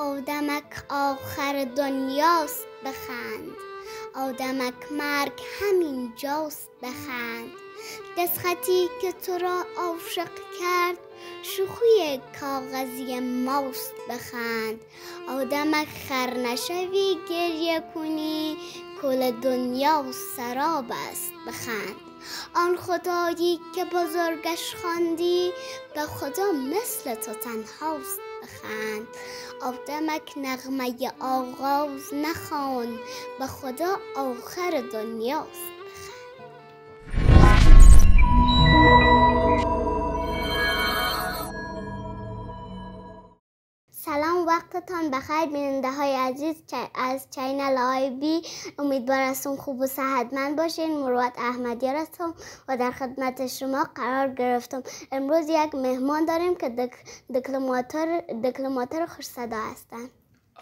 آدمک آخر دنیاست بخند آدمک مرگ همین جاست بخند دستخطی که تو را عاشق کرد شوخی کاغذی ماست بخند آدمک خر نشوی گریه کنی کل دنیا و سراب است بخند آن خدایی که بزرگش خواندی به خدا مثل تو تنهاست بخند آدمک نغمه آغاز نخوان به خدا آخر دنیاست سلام وقتتان بخیر بیننده های عزیز از چینل آی بی امیدوار خوب و صحتمند باشین مروت احمدی هستم و در خدمت شما قرار گرفتم امروز یک مهمان داریم که دکلماتر دکلماتر خوش صدا هستند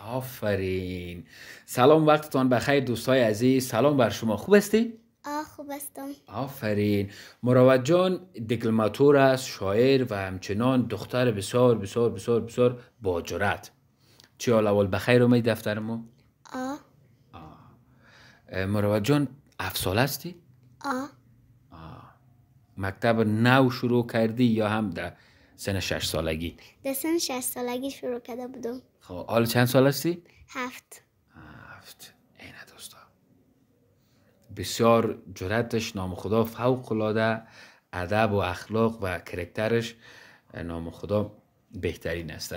آفرین سلام وقتتان بخیر دوستای عزیز سلام بر شما خوب هستی؟ خوب آفرین مروت جان دکلماتور است شاعر و همچنان دختر بسیار بسیار بسیار بسیار با جرات چی حال اول بخیر اومدی دفتر ما؟ آه جان هفت هستی؟ آ مکتب نو شروع کردی یا هم در سن شش سالگی؟ در سن شش سالگی شروع کرده بودم خب حالا چند سال هستی؟ هفت هفت بسیار جرتش نام خدا فوق العاده ادب و اخلاق و کرکترش نام خدا بهترین است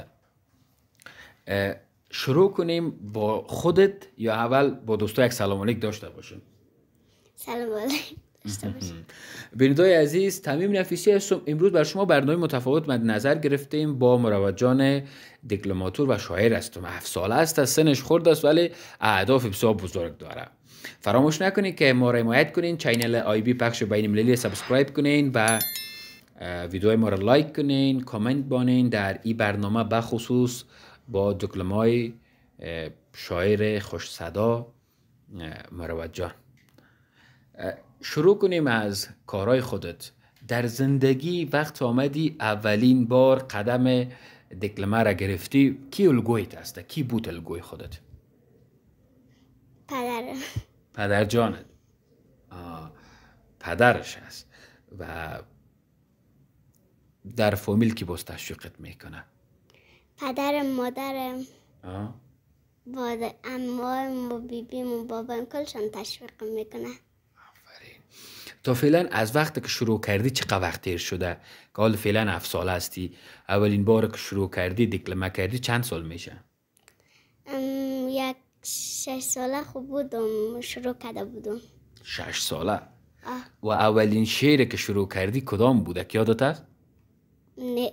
شروع کنیم با خودت یا اول با دوستا یک سلام علیک داشته باشیم سلام علیک عزیز تمیم نفیسی هستم امروز بر شما برنامه متفاوت مد نظر گرفتیم با مروجان جان دکلماتور و شاعر هستم هفت ساله است از سنش خورد است ولی اعداف بسیار بزرگ داره فراموش نکنید که ما را حمایت کنین چینل آی بی پخش بین المللی سابسکرایب کنین و ویدیو ما را لایک کنین کامنت بانین در این برنامه بخصوص با دکلمای شاعر خوش صدا مروت جان شروع کنیم از کارهای خودت در زندگی وقت آمدی اولین بار قدم دکلمه را گرفتی کی الگویت است کی بود الگوی خودت پدرم پدر جانت پدرش هست و در فامیل کی باز تشویقت میکنه پدر مادرم با امایم و بیبیم و بابام کلشان تشویق میکنه تا فعلا از وقت که شروع کردی چقدر وقت تیر شده که حال فعلا هفت سال هستی اولین بار که شروع کردی دکلمه کردی چند سال میشه یک شش ساله خوب بودم شروع کرده بودم شش ساله و اولین شعر که شروع کردی کدام بوده که یادت هست؟ نه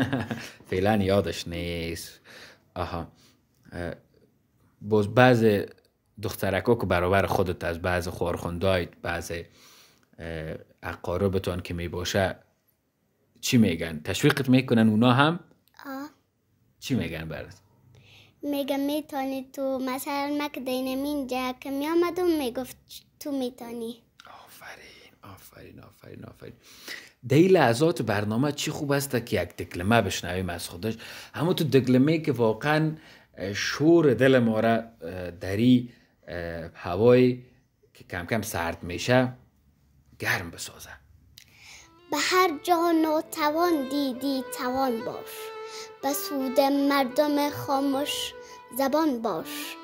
فعلا یادش نیست آها باز بعض دخترک که برابر خودت از بعض خوارخوندهایت بعض اقاربتان که می باشه چی میگن؟ تشویقت میکنن اونا هم؟ آه. چی میگن برات؟ میگه میتونی تو مثلا مک که اینجا که میامد میگفت تو میتونی. آفرین آفرین آفرین آفرین لحظات برنامه چی خوب است که یک دکلمه بشنویم از خودش همون تو دکلمه که واقعا شور دل ما را دری هوای که کم کم سرد میشه گرم بسازه به هر جا توان دیدی توان باش بسود مردم خاموش زبان باش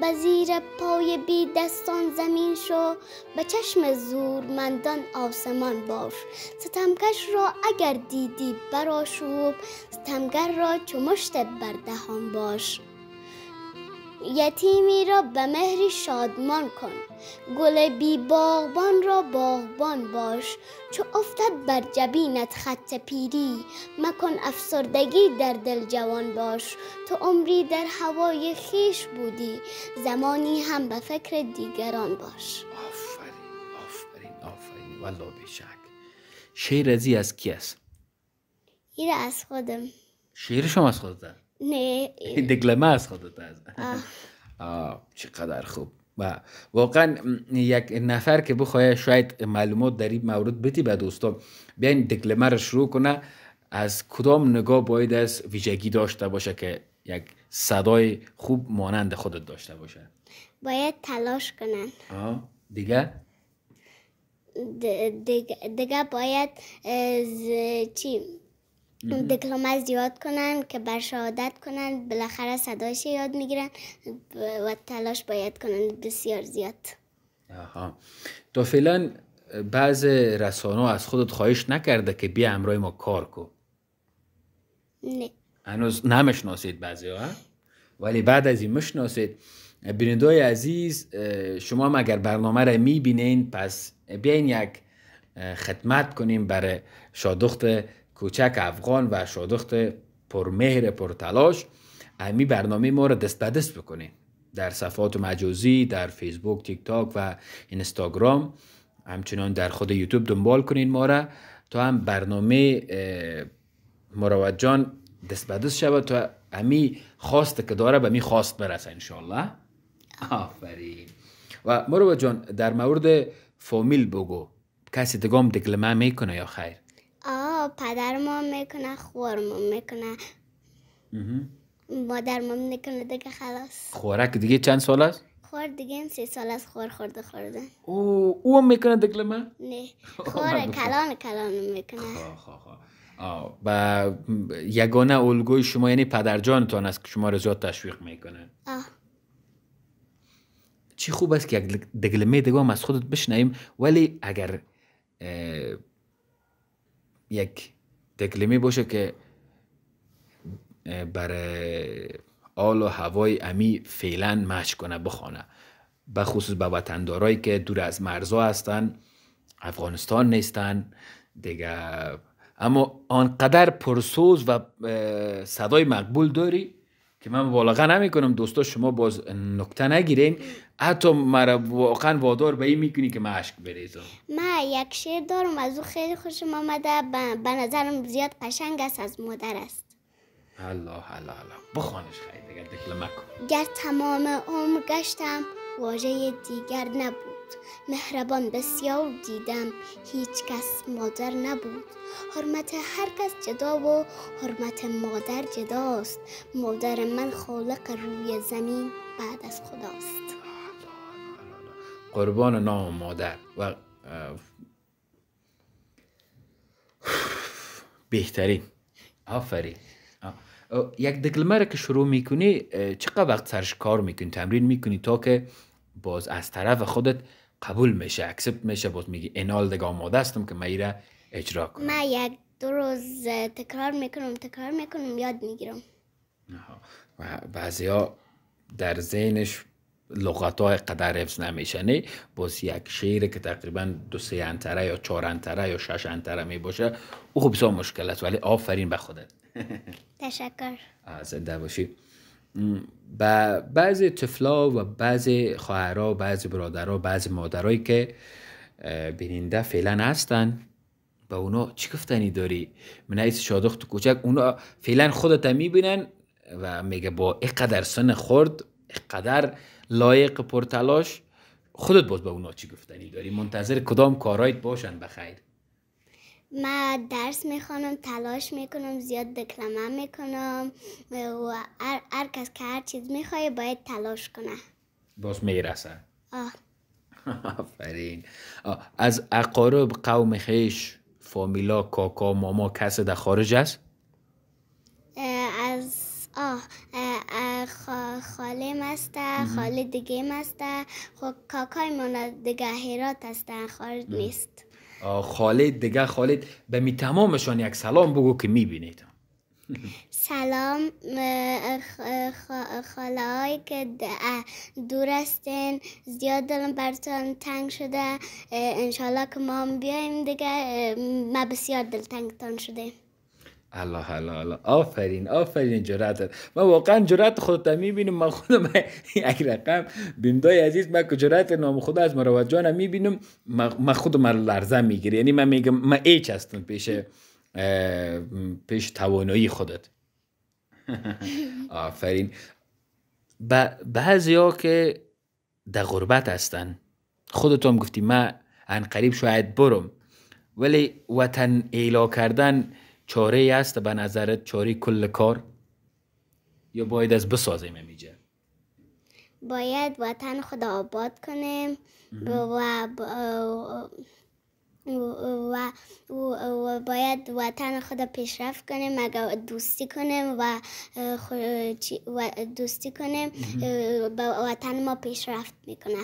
به زیر پای بی دستان زمین شو به چشم زورمندان آسمان باش ستمکش را اگر دیدی براشوب ستمگر را چو مشت بر باش یتیمی را به مهری شادمان کن گل بی باغبان را باغبان باش چو افتد بر جبینت خط پیری مکن افسردگی در دل جوان باش تو عمری در هوای خیش بودی زمانی هم به فکر دیگران باش آفرین آفرین آفرین والله بیشک شعر از کی است؟ این از خودم شعر شما از خودت نه دگلمه خودت از آه چقدر خوب و واقعا یک نفر که بخواه شاید معلومات در این مورد بتی به دوستان بیاین دکلمه رو شروع کنه از کدام نگاه باید از ویژگی داشته باشه که یک صدای خوب مانند خودت داشته باشه باید تلاش کنن دیگه دیگه, باید باید چی دکلام از یاد کنن که بر شهادت کنن بالاخره صدایش یاد میگیرن و تلاش باید کنن بسیار زیاد آها تو فعلا بعض رسانه از خودت خواهش نکرده که بیا امرای ما کار کن نه هنوز نمشناسید بعضی ها ولی بعد از این مشناسید بینندای عزیز شما هم اگر برنامه را میبینین پس بیاین یک خدمت کنیم برای شادخت کوچک افغان و شادخت پرمهر تلاش امی برنامه ما را دست به دست بکنین در صفحات مجازی در فیسبوک تیک تاک و اینستاگرام همچنان در خود یوتیوب دنبال کنین ما را تا هم برنامه مروت جان دست دست شود تا امی خواست که داره به می خواست برسه انشالله آفرین و مروت جان در مورد فامیل بگو کسی دگام دکلمه میکنه یا خیر ما میکنه ما میکنه ما میکنه دیگه خلاص خورک دیگه چند سال است خور دیگه سه سال از خور خورده خورده او او هم میکنه دکل ما نه خور کلان کلان میکنه و یگانه الگوی شما یعنی پدرجانتان است که شما رو زیاد تشویق میکنه آه. چی خوب است که یک دگلمه دیگه از خودت بشنیم ولی اگر یک تکلیمی باشه که بر آل و هوای امی فعلا مچ کنه بخونه به خصوص به وطندارایی که دور از مرزا هستن افغانستان نیستن دیگه اما آنقدر پرسوز و صدای مقبول داری که من مبالغه نمی کنم دوستا شما باز نکته نگیرین حتی مرا واقعا وادار به این میکنی که من عشق بریزم من یک شعر دارم از او خیلی خوشم آمده به نظرم زیاد قشنگ است از مادر است الله الله الله بخوانش خیلی دیگر دکلمه کن گر تمام عمر گشتم واژه دیگر نبود مهربان بسیار دیدم هیچ کس مادر نبود حرمت هر کس جدا و حرمت مادر جداست مادر من خالق روی زمین بعد از خداست قربان نام مادر و بهترین آفرین یک دکلمه را که شروع میکنی چقدر وقت سرش کار میکنی تمرین میکنی تا که باز از طرف خودت قبول میشه اکسپت میشه باز میگی انال دیگه آماده هستم که ایره اجرا کنم من یک دو روز تکرار میکنم تکرار میکنم یاد میگیرم و بعضی ها در ذهنش لغت های قدر حفظ نمیشنه باز یک شیر که تقریبا دو سه انتره یا چهار انتره یا شش انتره می او خوب مشکل است ولی آفرین به خودت تشکر زنده باشی و بعضی طفلا و بعضی خواهرها بعضی برادرها بعضی مادرایی که بیننده فعلا هستن به اونا چی گفتنی داری من ایس شادخت کوچک اونا فعلا خودت میبینن و میگه با اینقدر سن خورد اینقدر لایق پرتلاش خودت باز به با اونا چی گفتنی داری منتظر کدام کارایت باشن بخیر من درس میخوانم تلاش میکنم زیاد دکلمه میکنم و هر, کس که هر چیز میخوای باید تلاش کنه باز میرسه آه آفرین از اقارب قوم خیش فامیلا کاکا ماما کس در خارج است؟ از آه خاله ماست، خاله دیگه مست خب کاکای من دیگه هرات هستن خارج نیست خالد دیگه خالد به می تمامشان یک سلام بگو که می بینید سلام خاله که دور هستین زیاد دلم براتون تنگ شده انشالله که ما هم بیایم دیگه ما بسیار دلتنگتان شده الله الله الله آفرین آفرین جرات ما واقعا جرات خودت میبینم من خودم یک رقم بیمدای عزیز من که جرات نام خدا از مروت جان میبینم من خودم لرزه میگیره یعنی من میگم من ایچ هستم پیش پیش توانایی خودت آفرین بعضی ها که در غربت هستن خودت هم گفتی من ان قریب شاید برم ولی وطن ایلا کردن چاره است به نظرت چاره کل کار یا باید از بسازیم میجه باید وطن خدا آباد کنیم و و, و باید وطن خود پیشرفت کنیم اگر دوستی کنیم و, دوستی کنیم به وطن ما پیشرفت میکنه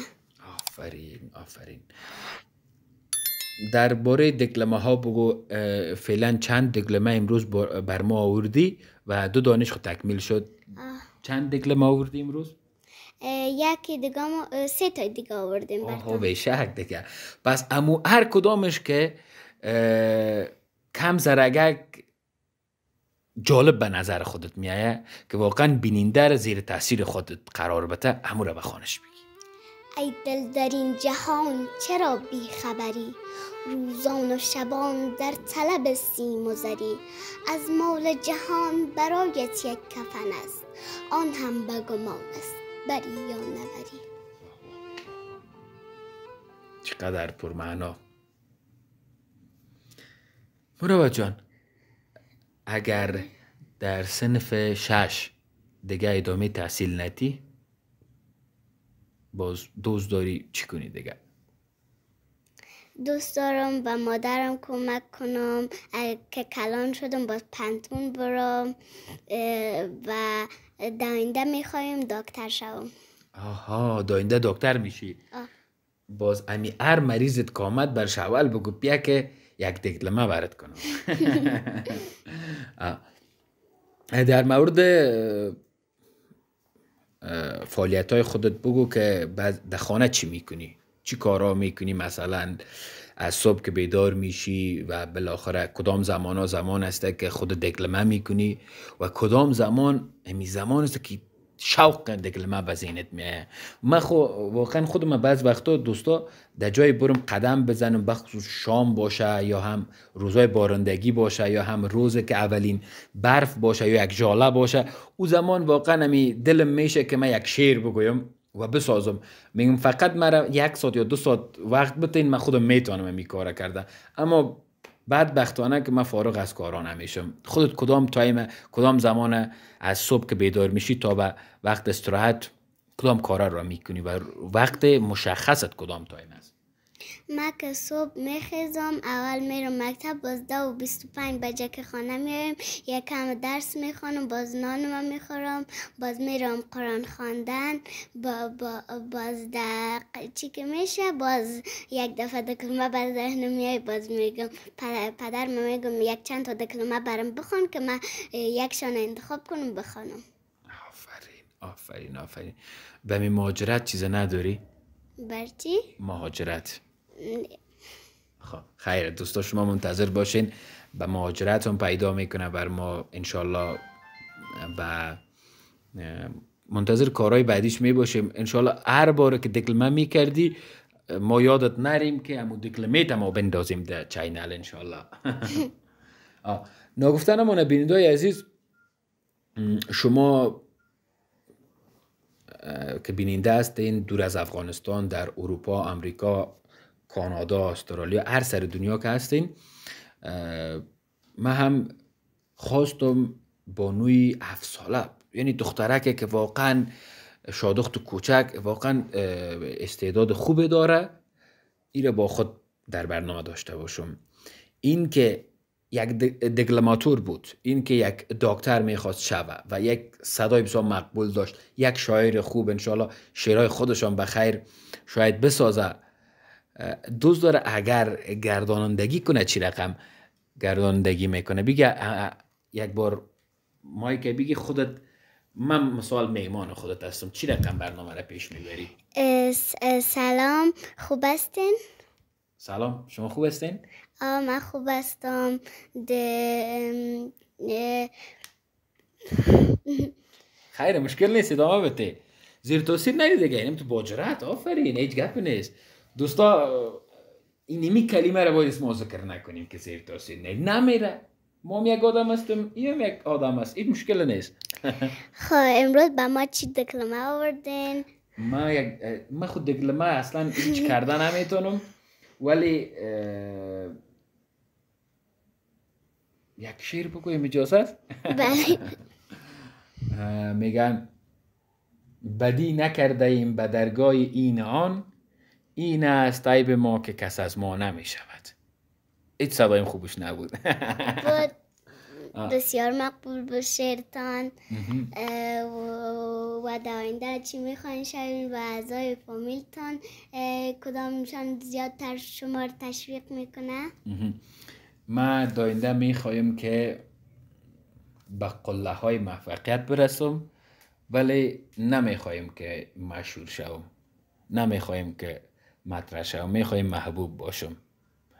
آفرین آفرین درباره دکلمه ها بگو فعلا چند دکلمه امروز بر ما آوردی و دو دانش خود تکمیل شد چند دکلمه آوردی امروز یک دیگه سه تا دیگه آوردیم آها به شک دیگه پس هر کدامش که کم زرگک جالب به نظر خودت میایه که واقعا بیننده زیر تاثیر خودت قرار بته امو رو به خانش بی ای دل در این جهان چرا خبری روزان و شبان در طلب سیم و زری از مال جهان برایت یک کفن است آن هم بگمان است بری یا نبری چقدر پرمعنا معنا جان اگر در سنف شش دیگه ادامه تحصیل نتی باز دوست داری چی کنی دیگه دوست دارم و مادرم کمک کنم که کلان شدم باز پنتون برم و داینده میخوایم دکتر شوم آها داینده دکتر میشی باز امی هر مریضت کامد بر شوال بگو بیا که یک دکلمه برد کنم در مورد فعالیت های خودت بگو که در خانه چی میکنی چی کارا میکنی مثلا از صبح که بیدار میشی و بالاخره کدام زمان ها زمان است که خود دکلمه میکنی و کدام زمان همی یعنی زمان است که شوق دکل ما بزینت میه ما خو واقعا خودم بعض وقتا دوستا در جای برم قدم بزنم بخصوص شام باشه یا هم روزای بارندگی باشه یا هم روزه که اولین برف باشه یا یک جاله باشه او زمان واقعا نمی دلم میشه که من یک شعر بگویم و بسازم میگم فقط مرا یک ساعت یا دو ساعت وقت بتین من خودم میتونم می کار کردم اما بدبختانه که من فارغ از کاران همیشه خودت کدام تایم کدام زمان از صبح که بیدار میشی تا به وقت استراحت کدام کارا را میکنی و وقت مشخصت کدام تایم است ما که صبح میخیزم اول میرم مکتب باز ده و بیست و پنج بجه که خانه یک یکم درس میخوانم باز نانم میخورم باز میرم قرآن خواندن با, با باز ده چی که میشه باز یک دفعه ده کلمه بر میای باز میگم پدر, من میگم یک چند تا دکلمه برم بخون که من یک یکشان انتخاب کنم بخونم آفرین آفرین آفرین به می مهاجرت چیز نداری؟ برچی؟ مهاجرت خب خیر دوستا شما منتظر باشین به مهاجرتون پیدا میکنه بر ما انشالله و منتظر کارهای بعدیش می باشیم انشالله هر بار که دکلمه میکردی ما یادت نریم که همون دکلمه ما بندازیم در چینل انشالله نگفتن ما عزیز شما که بیننده هستین دور از افغانستان در اروپا امریکا کانادا استرالیا هر سر دنیا که هستین من هم خواستم بانوی هفت ساله یعنی دخترکه که واقعا شادخت و کوچک واقعا استعداد خوبه داره ایره با خود در برنامه داشته باشم این که یک دگلماتور بود این که یک دکتر میخواست شوه و یک صدای بسیار مقبول داشت یک شاعر خوب انشالله شعرهای خودشان به خیر شاید بسازه دوست داره اگر گردانندگی کنه چی رقم گردانندگی میکنه بگه یک بار مایی که خودت من مثال میمان خودت هستم چی رقم برنامه را پیش میبری؟ سلام خوب هستین؟ سلام شما خوب هستین؟ آه من خوب هستم خیر مشکل نیست ادامه بته زیر توصیل نری دیگه تو باجرت آفرین هیچ گپ نیست دوستا این نمی کلمه رو باید اسم ذکر نکنیم که زیر تاسی نه نمیره ما هم یک آدم هستیم این یک آدم است این مشکل نیست خب امروز با ما چی دکلمه آوردین ما یک ما خود دکلمه اصلا هیچ کردن نمیتونم ولی یک شعر بگویم اجازه بله میگن بدی نکرده ایم به درگاه این آن این است عیب ما که کس از ما نمی شود هیچ صدایم خوبش نبود بسیار مقبول به شیرتان و در آینده چی میخواین شویم و اعضای فامیلتان کدامشان زیادتر شما رو تشویق میکنه ما داینده میخوایم که به قله های موفقیت برسم ولی نمیخوایم که مشهور شوم نمیخوایم که مطرح شوم محبوب باشم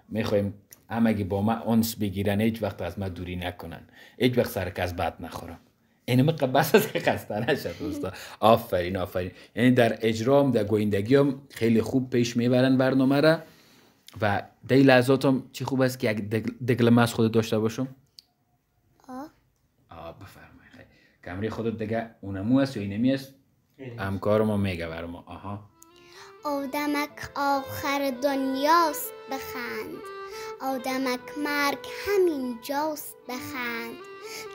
میخوایم همگی با ما اونس بگیرن هیچ وقت از ما دوری نکنن هیچ وقت سر کس بد نخورم این یعنی مقا بس از خسته نشد دوستا آفرین آفرین یعنی در اجرام در گویندگی هم خیلی خوب پیش میبرن برنامه را و دی لحظات هم چی خوب است که یک دگلمه از خود داشته باشم آه آه خیلی کمری خودت دگه اونمو است یا اینمی است همکار ما میگه آها آدمک آخر دنیاست بخند آدمک مرگ همین جاست بخند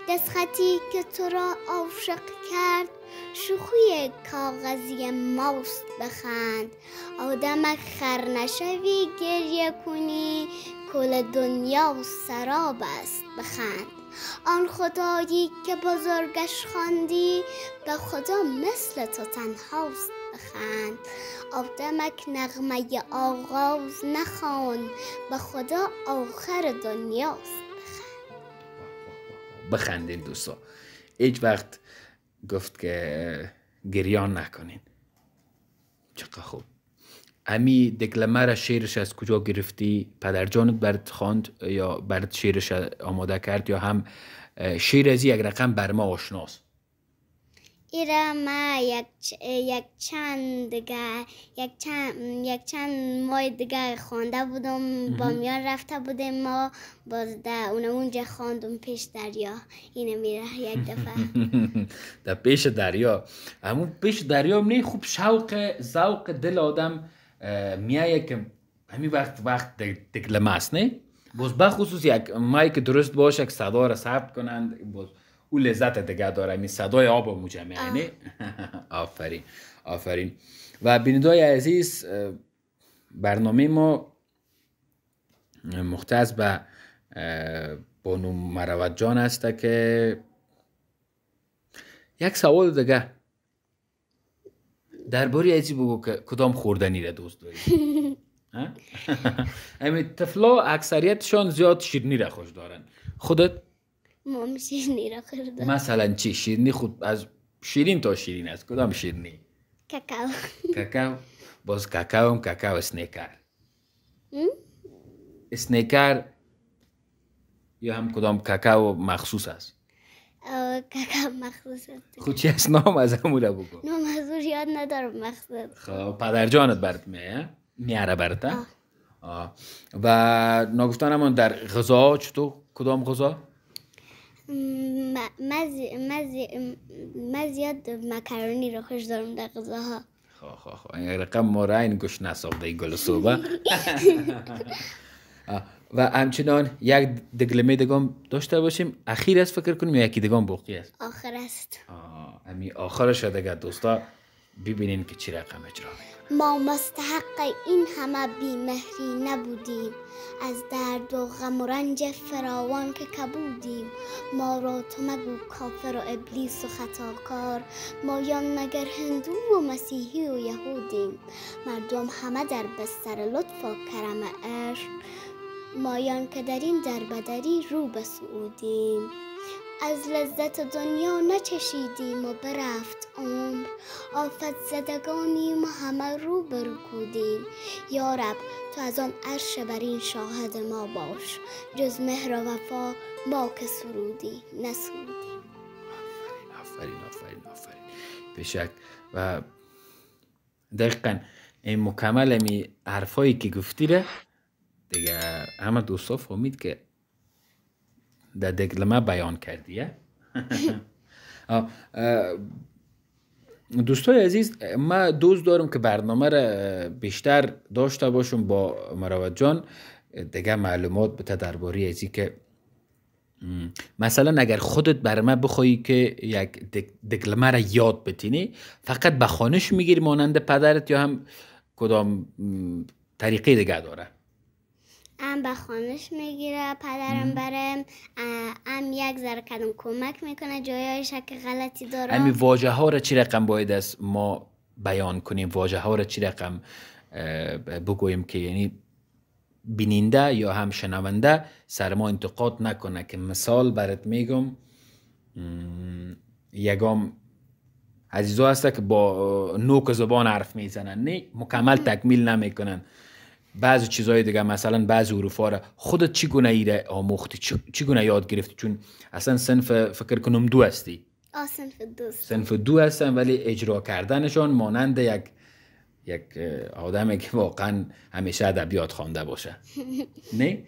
دستخطی که تو را عاشق کرد شوخی کاغذی ماست بخند آدمک خر نشوی گریه کنی کل دنیا و سراب است بخند آن خدایی که بزرگش خواندی به خدا مثل تو تنهاست بخند آدمک نغمه آغاز نخوان به خدا آخر دنیاست بخندین دوستا هیچ وقت گفت که گریان نکنین چقدر خوب امی دکلمه را شعرش از کجا گرفتی پدر جانت برد خواند یا برد شیرش آماده کرد یا هم شیر از یک رقم بر ما آشناست ایرم یک, یک چند دگر یک چند, یک چند خوانده بودم با میان رفته بودم ما باز در اون اونجا خواندم پیش دریا اینه میره یک دفعه در پیش دریا اما پیش دریا نه خوب شوق ذوق دل آدم میایه که همین وقت وقت دکلمه است نه باز بخصوص یک مایک درست باشه که صدا را ثبت کنند باز او لذت دیگه داره این صدای آب مجمع یعنی آفرین آفرین و بینیدای عزیز برنامه ما مختص به بانو مروت جان است که یک سوال دیگه درباره عزیز بگو که کدام خوردنی را دوست داری امی تفلا اکثریتشان زیاد شیرینی را خوش دارن خودت مام شیرنی را خورده مثلا چی شیرنی خود از شیرین تا شیرین است کدام شیرنی کاکاو کاکاو باز کاکاو هم کاکاو اسنیکر اسنیکر یا هم کدام کاکاو مخصوص است کاکاو مخصوص است خود خب چی نام از همون بگو نام او یاد ندارم مخصوص خب پدر جانت برد میه میاره برد و نگفتن در غذا چطور کدام غذا من زیاد مکرونی رو خوش دارم در غذاها ها خب، خب، خب. این رقم مورین گوش این گل صوبه و همچنان یک دگلمه دگام داشته باشیم اخیر است فکر کنیم یکی دگام باقی است آخر است آخرش آخرش اگر دوستا ببینین که چی رقم اجرا ما مستحق این همه بیمهری نبودیم از درد و غم و رنج فراوان که کبودیم ما را تو مگو کافر و ابلیس و خطاکار ما یا مگر هندو و مسیحی و یهودیم مردم همه در بستر لطف و کرم عشق مایان که در این دربدری رو به سعودیم از لذت دنیا نچشیدیم و برفت عمر آفت زدگانیم و همه رو برکودیم یارب تو از آن عرش بر این شاهد ما باش جز مهر و وفا ما که سرودی نسرودیم آفرین آفرین آفرین بشک و دقیقا این مکمل امی حرفایی که گفتی ره دیگه همه دوستا فهمید که در دگلمه بیان کردی دوستای عزیز ما دوست دارم که برنامه را بیشتر داشته باشم با مراوت جان دیگه معلومات بته درباره ازی که مثلا اگر خودت بر ما بخوایی که یک دگلمه را یاد بتینی فقط به خانش میگیری مانند پدرت یا هم کدام طریقه دیگه داره ام به خانش میگیره پدرم برم ام یک ذره کدوم کمک میکنه جایای شک غلطی داره امی واجه ها را چی رقم باید از ما بیان کنیم واجه ها را چی رقم بگویم که یعنی بیننده یا هم شنونده سر ما انتقاد نکنه که مثال برات میگم یگام عزیزو هسته که با نوک زبان حرف میزنن نه مکمل تکمیل نمیکنن بعضی چیزهای دیگه مثلا بعضی حروفا را خودت چی گونه آموختی چی گونه یاد گرفتی چون اصلا صنف فکر کنم دو هستی سنف دو سنف دو هستن ولی اجرا کردنشان مانند یک یک آدمی که واقعا همیشه ادبیات خوانده باشه نه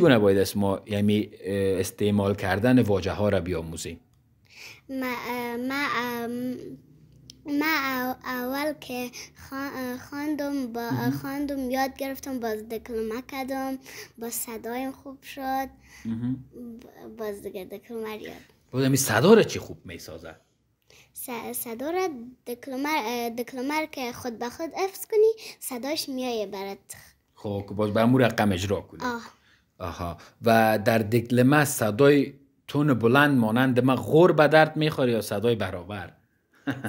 گونه باید از ما یعنی استعمال کردن واجه ها را بیاموزیم ما, ما ما اول که خواندم با خواندم یاد گرفتم باز دکلمه کردم با صدایم خوب شد باز دیگه دکلمه یاد بودم صدا چی خوب می سازه صدا را دکلمه که خود به خود افس کنی صداش میایه برات خب باز به رقم اجرا کنی آها و در دکلمه صدای تون بلند مانند ما غور به درد میخوره یا صدای برابر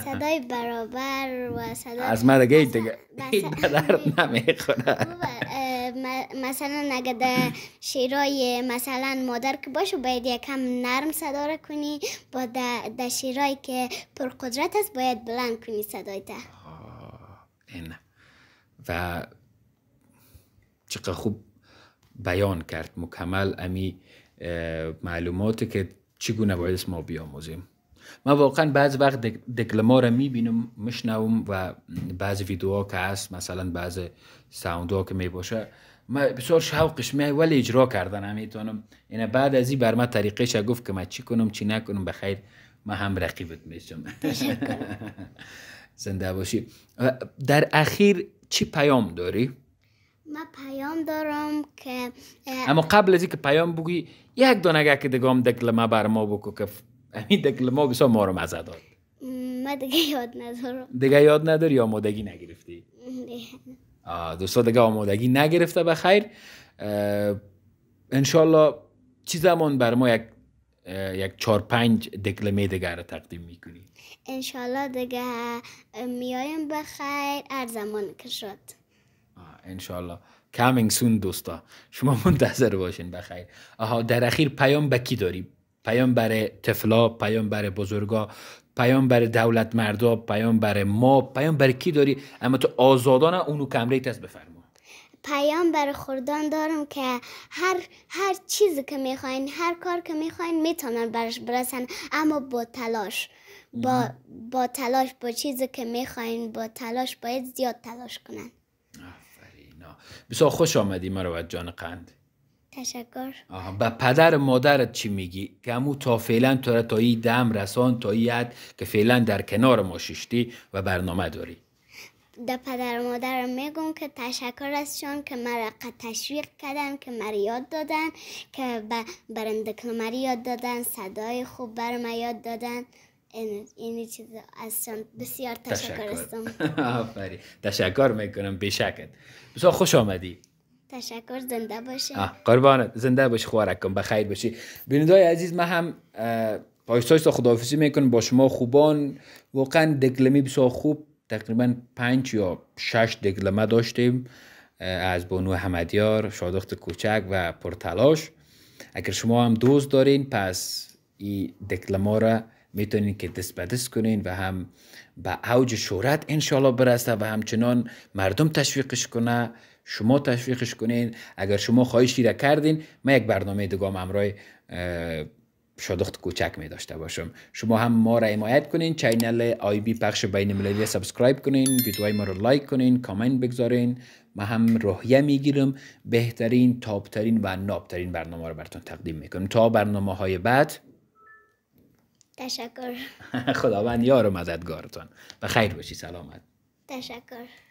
صدای برابر و صدای از دیگه این بدر نمیخوره مثلا اگه در شیرای مثلا مادر که باشه باید کم نرم صدا را کنی با در شیرای که قدرت است باید بلند کنی صدای ده این و چقدر خوب بیان کرد مکمل امی معلوماتی که چگونه باید ما بیاموزیم من واقعا بعض وقت دکلما رو میبینم میشنوم و بعض ها که هست مثلا بعض ساوندها که میباشه من بسیار شوقش می ولی اجرا کردن نمیتونم اینه یعنی بعد از این بر من طریقش گفت که ما چی کنم چی نکنم بخیر ما هم رقیبت میشم زنده باشی در اخیر چی پیام داری؟ من پیام دارم که اما قبل ازی اینکه پیام بگی یک دانگه که دگام دکل ما بر ما بکو که همین یعنی دکل ما بسا ما رو مزه داد دیگه یاد ندارم دیگه یاد نداری آمادگی نگرفتی دوستا دیگه آمادگی نگرفته به خیر انشالله چی زمان بر ما یک یک چهار پنج دکلمه دیگر رو تقدیم میکنی انشالله دیگه میایم به خیر هر زمان که شد انشالله کامینگ سون دوستا شما منتظر باشین بخیر آها در اخیر پیام به کی داریم پیام بر تفلا بر بزرگا پیام بر دولت مردا بر ما پیام بر کی داری اما تو آزادانه اونو کمریت است بفرما پیام بر خوردان دارم که هر هر چیزی که میخواین هر کار که میخواین میتونن برش برسن اما با تلاش با, با تلاش با چیزی که میخواین با تلاش باید زیاد تلاش کنن آفرینا بسیار خوش آمدی مروت جان قند تشکر آها به پدر مادرت چی میگی؟ که امو تا فعلا تو تا دم رسان تا که فعلا در کنار ما ششتی و برنامه داری ده پدر مادر میگم که تشکر چون که مرا تشویق کردن که مرا یاد دادن که برنده که مرا یاد دادن صدای خوب بر ما یاد دادن این این چیز ازشان بسیار تشکر, تشکر. آفری تشکر میکنم بشکت بسیار خوش آمدی تشکر زنده باشه قربانت زنده باشی خوارکم بخیر باشی بینندای عزیز من هم پایستایستا خداحافظی میکنم با شما خوبان واقعا دگلمی بسیار خوب تقریبا پنج یا شش دکلمه داشتیم از بانو حمدیار شادخت کوچک و پرتلاش اگر شما هم دوست دارین پس این دکلما را میتونین که دست به دست کنین و هم به اوج شهرت انشالله برسته و همچنان مردم تشویقش کنه شما تشویقش کنین اگر شما خواهشی را کردین من یک برنامه دگام همراه شادخت کوچک می داشته باشم شما هم ما را حمایت کنین چینل آی بی پخش بین المللی سابسکرایب کنین ویدیوهای ما رو لایک کنین کامنت بگذارین ما هم روحیه میگیرم بهترین تابترین و نابترین برنامه رو براتون تقدیم میکنم تا برنامه های بعد تشکر خداوند یار و مددگارتان و خیر باشی سلامت تشکر